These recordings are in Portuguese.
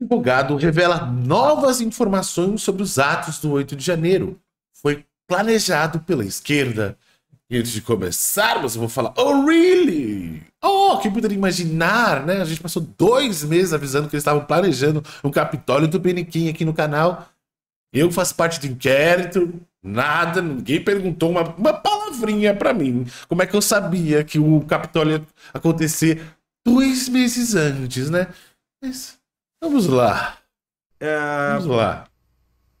advogado revela novas informações sobre os atos do 8 de janeiro. Foi planejado pela esquerda. E antes de começarmos, eu vou falar: Oh, really? Oh, quem poderia imaginar, né? A gente passou dois meses avisando que eles estavam planejando o um Capitólio do Beniquim aqui no canal. Eu faço parte do inquérito, nada, ninguém perguntou uma, uma palavrinha para mim. Como é que eu sabia que o Capitólio ia acontecer dois meses antes, né? Mas Vamos lá. É... Vamos lá.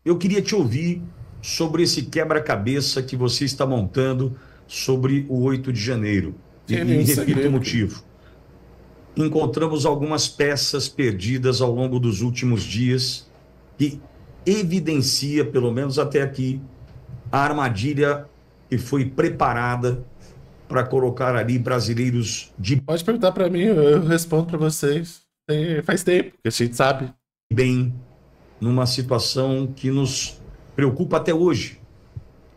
Eu queria te ouvir sobre esse quebra-cabeça que você está montando sobre o 8 de janeiro. E, e é repito o motivo. Encontramos algumas peças perdidas ao longo dos últimos dias que evidencia, pelo menos até aqui, a armadilha que foi preparada para colocar ali brasileiros de. Pode perguntar para mim, eu respondo para vocês faz tempo que a gente sabe bem numa situação que nos preocupa até hoje.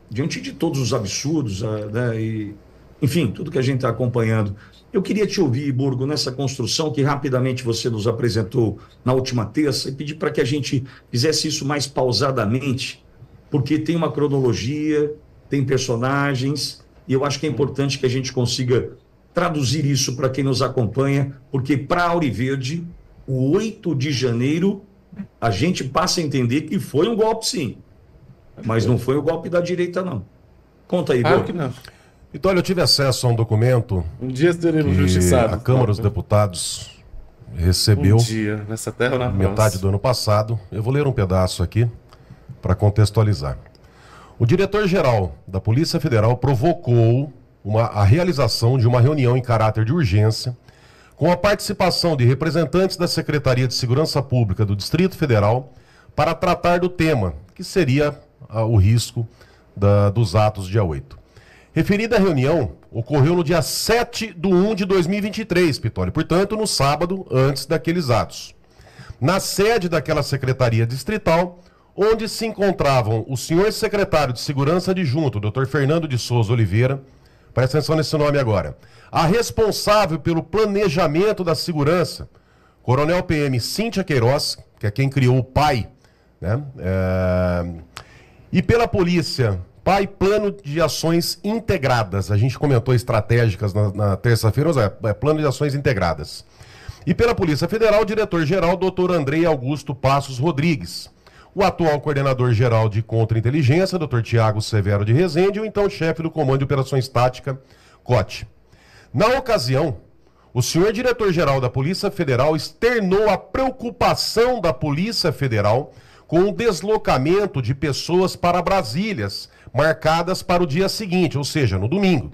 Diante de todos os absurdos, ah, né, e, enfim, tudo que a gente está acompanhando. Eu queria te ouvir, Burgo, nessa construção que rapidamente você nos apresentou na última terça e pedir para que a gente fizesse isso mais pausadamente, porque tem uma cronologia, tem personagens, e eu acho que é importante que a gente consiga traduzir isso para quem nos acompanha, porque para Verde, o 8 de janeiro, a gente passa a entender que foi um golpe, sim. Mas não foi o um golpe da direita, não. Conta aí, Claro que não. Então, olha, eu tive acesso a um documento. Um dia teremos justiçado. A Câmara dos tá. Deputados recebeu. Um dia, nessa terra na Metade nossa. do ano passado. Eu vou ler um pedaço aqui para contextualizar. O diretor-geral da Polícia Federal provocou uma, a realização de uma reunião em caráter de urgência, com a participação de representantes da Secretaria de Segurança Pública do Distrito Federal, para tratar do tema, que seria o risco da, dos atos dia 8. Referida reunião ocorreu no dia 7 de 1 de 2023, Pitório, portanto, no sábado antes daqueles atos. Na sede daquela secretaria distrital, onde se encontravam o senhor secretário de Segurança adjunto, Dr. Fernando de Souza Oliveira, Presta atenção nesse nome agora. A responsável pelo planejamento da segurança, Coronel PM Cíntia Queiroz, que é quem criou o PAI, né? É... E pela polícia, PAI Plano de Ações Integradas. A gente comentou estratégicas na, na terça-feira, é, é Plano de Ações Integradas. E pela Polícia Federal, diretor-geral, doutor Andrei Augusto Passos Rodrigues o atual coordenador-geral de Contra-Inteligência, Dr. Tiago Severo de Rezende, ou então chefe do Comando de Operações Tática, COT. Na ocasião, o senhor diretor-geral da Polícia Federal externou a preocupação da Polícia Federal com o deslocamento de pessoas para Brasílias, marcadas para o dia seguinte, ou seja, no domingo,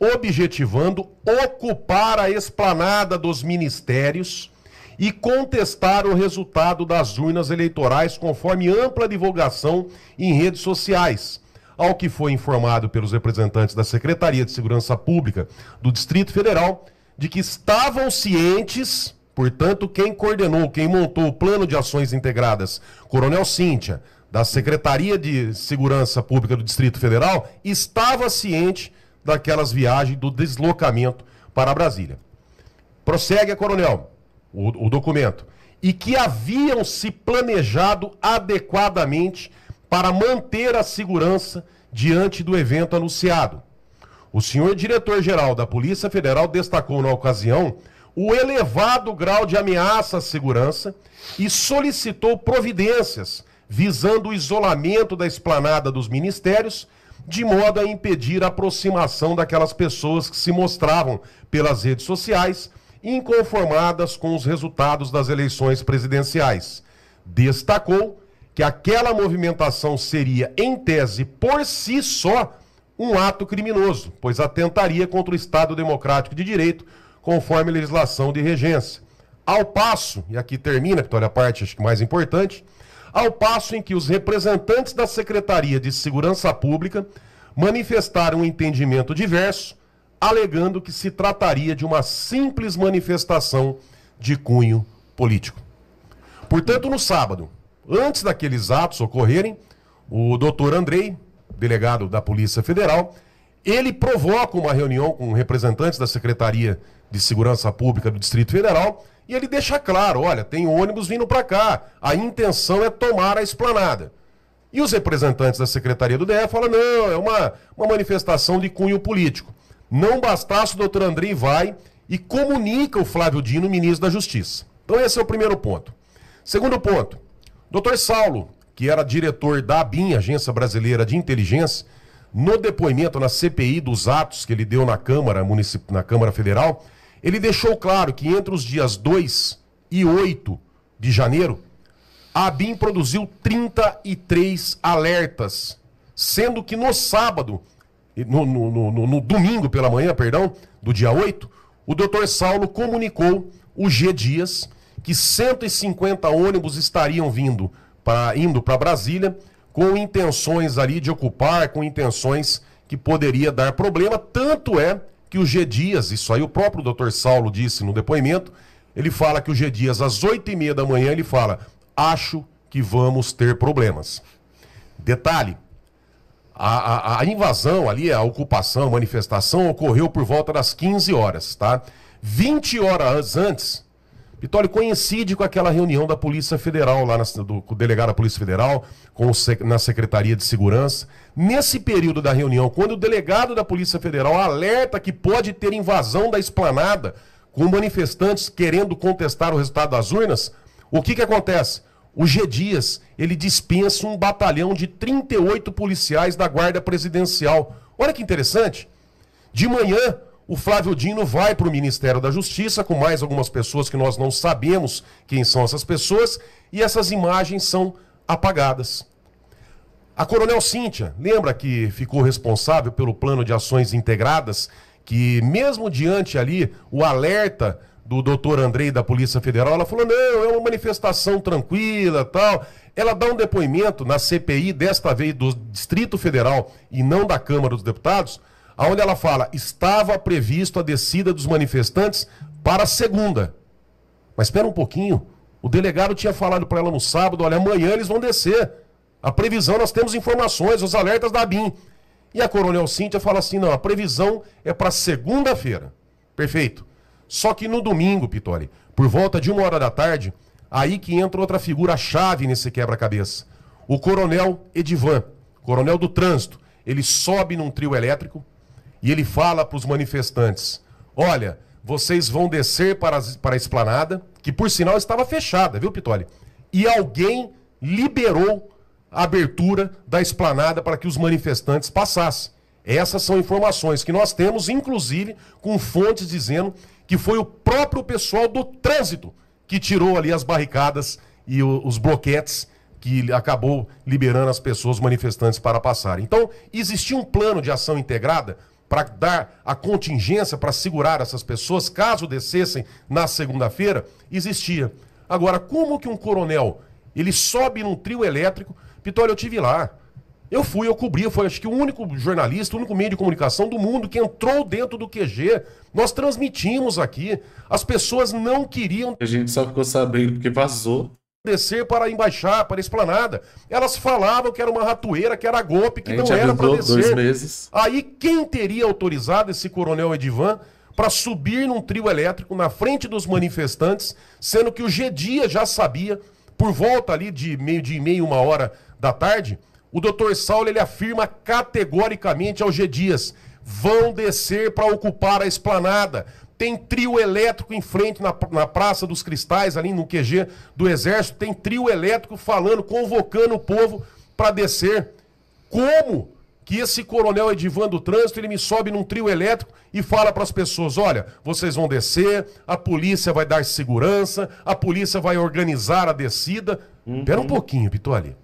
objetivando ocupar a esplanada dos ministérios e contestar o resultado das urnas eleitorais, conforme ampla divulgação em redes sociais. Ao que foi informado pelos representantes da Secretaria de Segurança Pública do Distrito Federal, de que estavam cientes, portanto, quem coordenou, quem montou o plano de ações integradas, Coronel Cíntia, da Secretaria de Segurança Pública do Distrito Federal, estava ciente daquelas viagens do deslocamento para Brasília. Prossegue coronel o, o documento, e que haviam se planejado adequadamente para manter a segurança diante do evento anunciado. O senhor diretor-geral da Polícia Federal destacou na ocasião o elevado grau de ameaça à segurança e solicitou providências visando o isolamento da esplanada dos ministérios, de modo a impedir a aproximação daquelas pessoas que se mostravam pelas redes sociais inconformadas com os resultados das eleições presidenciais. Destacou que aquela movimentação seria, em tese, por si só, um ato criminoso, pois atentaria contra o Estado Democrático de Direito, conforme legislação de regência. Ao passo, e aqui termina, que olha a parte acho que mais importante, ao passo em que os representantes da Secretaria de Segurança Pública manifestaram um entendimento diverso alegando que se trataria de uma simples manifestação de cunho político. Portanto, no sábado, antes daqueles atos ocorrerem, o doutor Andrei, delegado da Polícia Federal, ele provoca uma reunião com representantes da Secretaria de Segurança Pública do Distrito Federal e ele deixa claro: olha, tem ônibus vindo para cá, a intenção é tomar a esplanada. E os representantes da Secretaria do DF falam: não, é uma, uma manifestação de cunho político. Não bastasse, o doutor Andrei vai e comunica o Flávio Dino, ministro da Justiça. Então, esse é o primeiro ponto. Segundo ponto, doutor Saulo, que era diretor da ABIN, Agência Brasileira de Inteligência, no depoimento na CPI dos atos que ele deu na Câmara, Municip... na Câmara Federal, ele deixou claro que entre os dias 2 e 8 de janeiro, a ABIN produziu 33 alertas, sendo que no sábado no, no, no, no domingo pela manhã, perdão, do dia 8, o doutor Saulo comunicou o G Dias que 150 ônibus estariam vindo para indo para Brasília com intenções ali de ocupar, com intenções que poderia dar problema, tanto é que o G Dias, isso aí o próprio doutor Saulo disse no depoimento, ele fala que o G Dias às oito e meia da manhã ele fala, acho que vamos ter problemas. Detalhe, a, a, a, invasão ali, a ocupação, manifestação ocorreu por volta das 15 horas, tá? 20 horas antes, Vitório coincide com aquela reunião da Polícia Federal, lá na, do, com o delegado da Polícia Federal, com o, na Secretaria de Segurança. Nesse período da reunião, quando o delegado da Polícia Federal alerta que pode ter invasão da esplanada com manifestantes querendo contestar o resultado das urnas, o que, que acontece? O G. Dias, ele dispensa um batalhão de 38 policiais da Guarda Presidencial. Olha que interessante. De manhã, o Flávio Dino vai para o Ministério da Justiça com mais algumas pessoas que nós não sabemos quem são essas pessoas e essas imagens são apagadas. A Coronel Cíntia, lembra que ficou responsável pelo plano de ações integradas, que mesmo diante ali o alerta do doutor Andrei da Polícia Federal, ela falou: não, é uma manifestação tranquila tal. Ela dá um depoimento na CPI, desta vez do Distrito Federal e não da Câmara dos Deputados, onde ela fala: estava previsto a descida dos manifestantes para segunda. Mas espera um pouquinho. O delegado tinha falado para ela no sábado: olha, amanhã eles vão descer. A previsão, nós temos informações, os alertas da BIM. E a Coronel Cíntia fala assim: não, a previsão é para segunda-feira. Perfeito. Só que no domingo, Pitori, por volta de uma hora da tarde, aí que entra outra figura-chave nesse quebra-cabeça. O coronel Edivan, coronel do trânsito, ele sobe num trio elétrico e ele fala para os manifestantes: olha, vocês vão descer para, para a esplanada, que por sinal estava fechada, viu, Pitoli? E alguém liberou a abertura da esplanada para que os manifestantes passassem. Essas são informações que nós temos, inclusive com fontes dizendo que foi o próprio pessoal do trânsito que tirou ali as barricadas e os bloquetes que acabou liberando as pessoas manifestantes para passarem. Então, existia um plano de ação integrada para dar a contingência para segurar essas pessoas caso descessem na segunda-feira, existia. Agora, como que um coronel, ele sobe num trio elétrico? Vitória, eu tive lá. Eu fui, eu cobri, Foi acho que o único jornalista, o único meio de comunicação do mundo que entrou dentro do QG. Nós transmitimos aqui. As pessoas não queriam. A gente só ficou sabendo porque vazou. Descer para a embaixada, para a esplanada. Elas falavam que era uma ratoeira, que era golpe, que não era para descer. Dois meses. Aí quem teria autorizado esse coronel Edivan para subir num trio elétrico na frente dos manifestantes, sendo que o G Dia já sabia, por volta ali de meio de meia, uma hora da tarde, o doutor Saulo ele afirma categoricamente ao G. Dias: vão descer para ocupar a esplanada. Tem trio elétrico em frente na, na Praça dos Cristais, ali no QG do Exército. Tem trio elétrico falando, convocando o povo para descer. Como que esse coronel Edivan do Trânsito, ele me sobe num trio elétrico e fala para as pessoas, olha, vocês vão descer, a polícia vai dar segurança, a polícia vai organizar a descida. Uhum. Pera um uhum. pouquinho, Pitoli.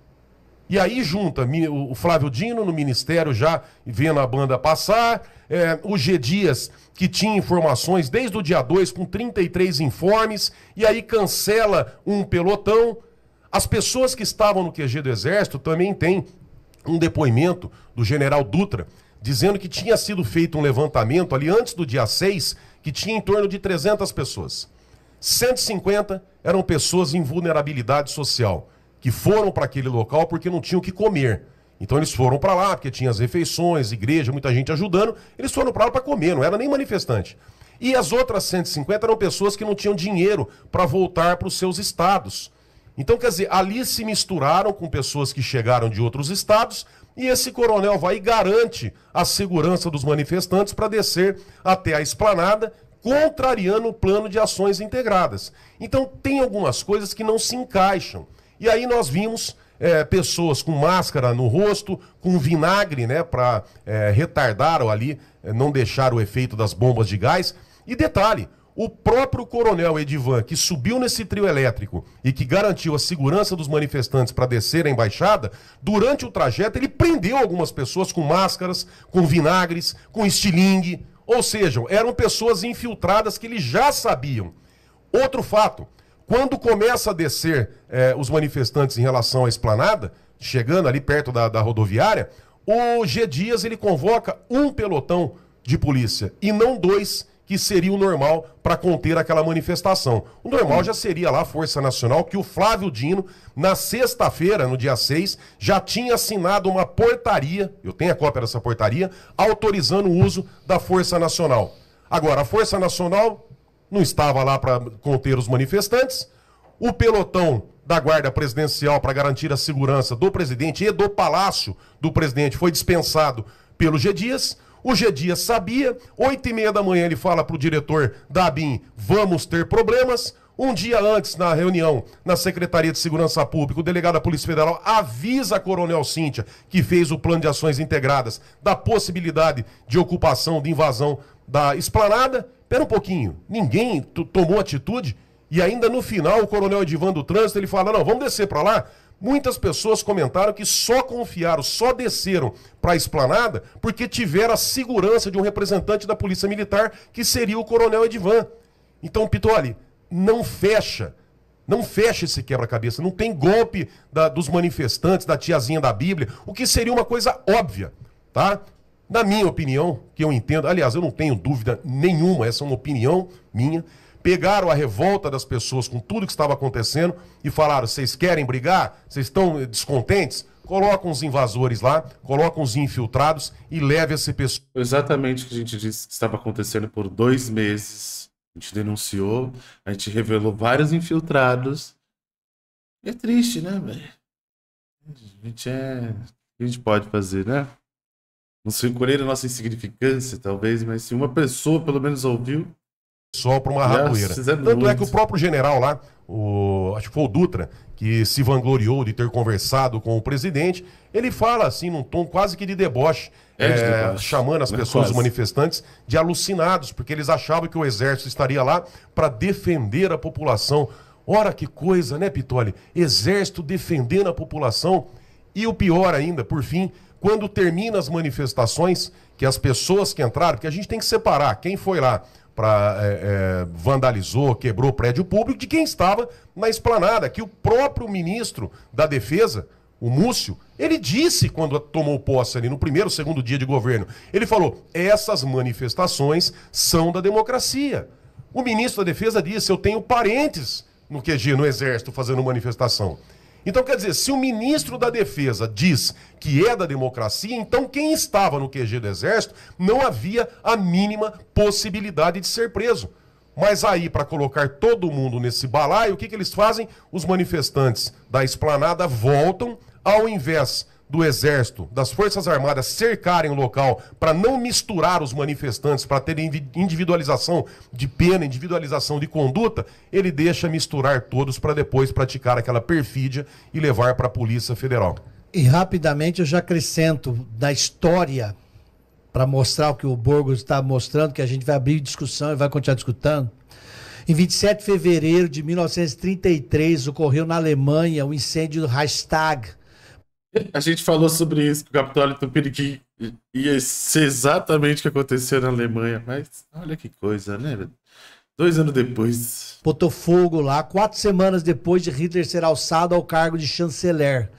E aí junta o Flávio Dino no ministério já vendo a banda passar, é, o G Dias que tinha informações desde o dia 2 com 33 informes, e aí cancela um pelotão. As pessoas que estavam no QG do Exército também têm um depoimento do general Dutra, dizendo que tinha sido feito um levantamento ali antes do dia 6, que tinha em torno de 300 pessoas. 150 eram pessoas em vulnerabilidade social que foram para aquele local porque não tinham o que comer. Então eles foram para lá porque tinha as refeições, igreja, muita gente ajudando. Eles foram para lá para comer, não era nem manifestante. E as outras 150 eram pessoas que não tinham dinheiro para voltar para os seus estados. Então, quer dizer, ali se misturaram com pessoas que chegaram de outros estados e esse coronel vai e garante a segurança dos manifestantes para descer até a esplanada, contrariando o plano de ações integradas. Então, tem algumas coisas que não se encaixam. E aí nós vimos é, pessoas com máscara no rosto, com vinagre, né, para é, retardar ou ali, é, não deixar o efeito das bombas de gás. E detalhe, o próprio coronel Edivan, que subiu nesse trio elétrico e que garantiu a segurança dos manifestantes para descer a embaixada, durante o trajeto ele prendeu algumas pessoas com máscaras, com vinagres, com estilingue. Ou seja, eram pessoas infiltradas que eles já sabiam. Outro fato, quando começa a descer é, os manifestantes em relação à esplanada, chegando ali perto da, da rodoviária, o G. Dias ele convoca um pelotão de polícia e não dois que seria o normal para conter aquela manifestação. O normal já seria lá a Força Nacional, que o Flávio Dino, na sexta-feira, no dia 6, já tinha assinado uma portaria, eu tenho a cópia dessa portaria, autorizando o uso da Força Nacional. Agora, a Força Nacional não estava lá para conter os manifestantes. O pelotão da Guarda Presidencial para garantir a segurança do presidente e do palácio do presidente foi dispensado pelo G. Dias. O G. Dias sabia. Oito e meia da manhã ele fala para o diretor da ABIN: vamos ter problemas. Um dia antes, na reunião na Secretaria de Segurança Pública, o delegado da Polícia Federal avisa a Coronel Cíntia, que fez o plano de ações integradas, da possibilidade de ocupação, de invasão da esplanada. Pera um pouquinho, ninguém tomou atitude e ainda no final o coronel Edivan do Trânsito ele fala: não, vamos descer para lá. Muitas pessoas comentaram que só confiaram, só desceram para a esplanada porque tiveram a segurança de um representante da Polícia Militar, que seria o Coronel Edivan. Então, Pitoli, não fecha. Não fecha esse quebra-cabeça. Não tem golpe da, dos manifestantes, da tiazinha da Bíblia, o que seria uma coisa óbvia, tá? Na minha opinião, que eu entendo, aliás, eu não tenho dúvida nenhuma, essa é uma opinião minha. Pegaram a revolta das pessoas com tudo que estava acontecendo e falaram: vocês querem brigar? Vocês estão eh, descontentes? colocam os invasores lá, colocam os infiltrados e leve essa pessoa". Exatamente o que a gente disse que estava acontecendo por dois meses. A gente denunciou, a gente revelou vários infiltrados. E é triste, né, velho? A gente é. O que a gente pode fazer, né? não se encolher a nossa insignificância, talvez, mas se uma pessoa pelo menos ouviu. Só para uma ratoeira. Tanto muito. é que o próprio general lá, o, acho que foi o Dutra, que se vangloriou de ter conversado com o presidente, ele fala assim, num tom quase que de deboche, é de é, chamando as Não né, pessoas, os manifestantes, de alucinados, porque eles achavam que o exército estaria lá para defender a população. Ora que coisa, né, Pitoli? Exército defendendo a população. E o pior ainda, por fim, quando termina as manifestações, que as pessoas que entraram, porque a gente tem que separar quem foi lá para é, é, vandalizou, quebrou prédio público, de quem estava na esplanada, que o próprio ministro da Defesa, o Múcio, ele disse quando tomou posse ali no primeiro, segundo dia de governo, ele falou: essas manifestações são da democracia. O ministro da Defesa disse: eu tenho parentes no QG, no Exército, fazendo manifestação. Então, quer dizer, se o ministro da Defesa diz que é da democracia, então quem estava no QG do Exército não havia a mínima possibilidade de ser preso. Mas aí, para colocar todo mundo nesse balaio, o que, que eles fazem? Os manifestantes da esplanada voltam, ao invés do Exército, das Forças Armadas cercarem o local para não misturar os manifestantes, para terem individualização de pena, individualização de conduta, ele deixa misturar todos para depois praticar aquela perfídia e levar para a Polícia Federal. E rapidamente eu já acrescento da história para mostrar o que o Borgo está mostrando, que a gente vai abrir discussão e vai continuar discutindo. Em 27 de fevereiro de 1933 ocorreu na Alemanha o incêndio do Reichstag a gente falou sobre isso, que o Capitólio Tupiniquim ia ser exatamente o que aconteceu na Alemanha, mas olha que coisa, né? Dois anos depois. Botou fogo lá, quatro semanas depois de Hitler ser alçado ao cargo de chanceler.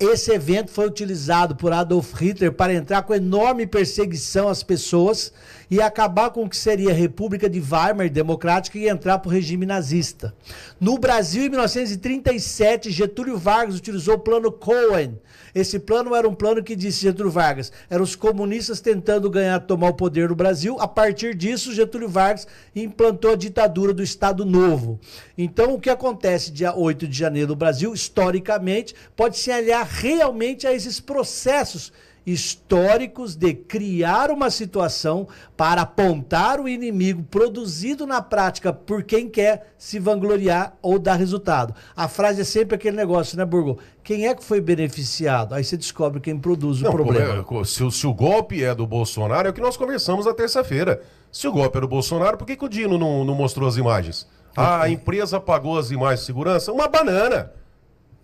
esse evento foi utilizado por Adolf Hitler para entrar com enorme perseguição às pessoas e acabar com o que seria a República de Weimar democrática e entrar para o regime nazista. No Brasil, em 1937, Getúlio Vargas utilizou o plano Cohen. Esse plano era um plano que disse Getúlio Vargas, eram os comunistas tentando ganhar, tomar o poder no Brasil. A partir disso, Getúlio Vargas implantou a ditadura do Estado Novo. Então, o que acontece dia 8 de janeiro no Brasil, historicamente, pode se aliar realmente a esses processos históricos de criar uma situação para apontar o inimigo produzido na prática por quem quer se vangloriar ou dar resultado. A frase é sempre aquele negócio, né, Burgo? Quem é que foi beneficiado? Aí você descobre quem produz o Não, problema. É se, se, o golpe é do Bolsonaro, é o que nós conversamos na terça-feira. Se o golpe é do Bolsonaro, por que, que o Dino não, não mostrou as imagens? Ah, a empresa pagou as imagens de segurança? Uma banana.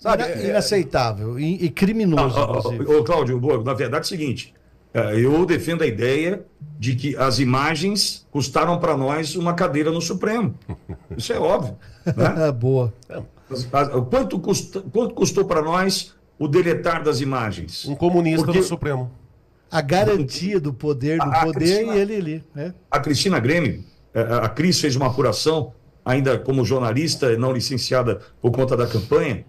Sabe? É, é, é, inaceitável é... e, criminoso. Ah, ah, Cláudio, na verdade é o seguinte: eu defendo a ideia de que as imagens custaram para nós uma cadeira no Supremo. Isso é óbvio. Né? Boa. Quanto, custa, quanto custou para nós o deletar das imagens? Um comunista Porque... no Supremo. A garantia do poder do a, a poder Cristina, e ele ali. Né? A Cristina Grêmio, a Cris fez uma apuração, ainda como jornalista, não licenciada por conta da campanha,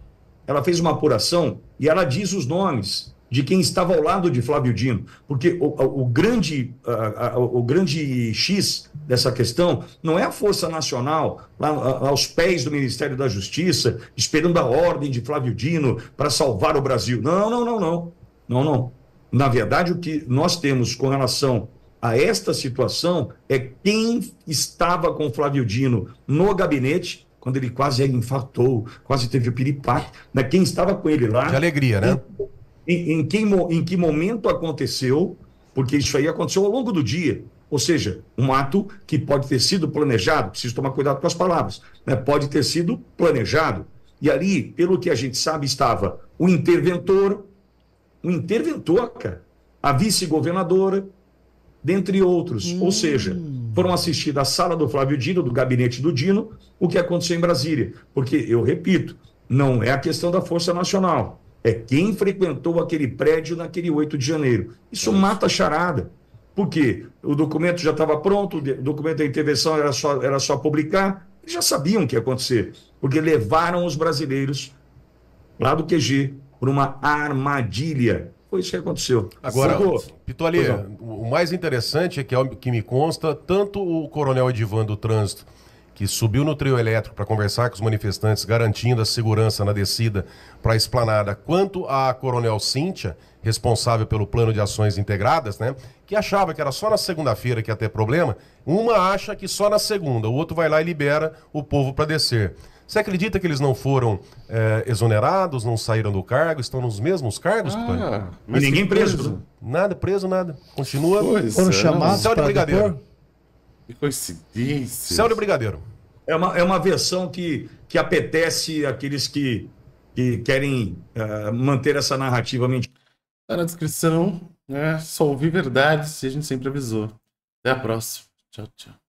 ela fez uma apuração e ela diz os nomes de quem estava ao lado de Flávio Dino, porque o, o grande, a, a, o grande X dessa questão não é a Força Nacional lá a, aos pés do Ministério da Justiça, esperando a ordem de Flávio Dino para salvar o Brasil. Não, não, não, não. Não, não. Na verdade, o que nós temos com relação a esta situação é quem estava com Flávio Dino no gabinete quando ele quase infartou, quase teve o piripaque, né? quem estava com ele lá. De alegria, né? Em, em, que, em que momento aconteceu, porque isso aí aconteceu ao longo do dia. Ou seja, um ato que pode ter sido planejado, preciso tomar cuidado com as palavras, né? pode ter sido planejado. E ali, pelo que a gente sabe, estava o interventor, o interventor, cara, a vice-governadora, dentre outros. Hum. Ou seja, hum foram assistir da sala do Flávio Dino, do gabinete do Dino, o que aconteceu em Brasília. Porque, eu repito, não é a questão da Força Nacional, é quem frequentou aquele prédio naquele 8 de janeiro. É isso mata a charada. Por quê? O documento já estava pronto, o documento da intervenção era só, era só publicar, eles já sabiam o que ia acontecer, porque levaram os brasileiros lá do QG por uma armadilha foi isso que aconteceu. Agora, Sacou? Pitoli, o mais interessante é que, que me consta, tanto o coronel Edivan do Trânsito que subiu no trio elétrico para conversar com os manifestantes, garantindo a segurança na descida para a esplanada, quanto a Coronel Cíntia, responsável pelo plano de ações integradas, né, que achava que era só na segunda-feira que ia ter problema, uma acha que só na segunda, o outro vai lá e libera o povo para descer. Você acredita que eles não foram é, exonerados, não saíram do cargo, estão nos mesmos cargos, ah, Mas ninguém preso. preso. Né? Nada, preso, nada. Continua. foram é. chamados. Céu de brigadeiro. Que coincidência. Céu de brigadeiro é uma, é uma versão que, que apetece aqueles que, que querem uh, manter essa narrativa mentira. Tá na descrição, né? Só ouvir verdades e a gente sempre avisou. Até a próxima. Tchau, tchau.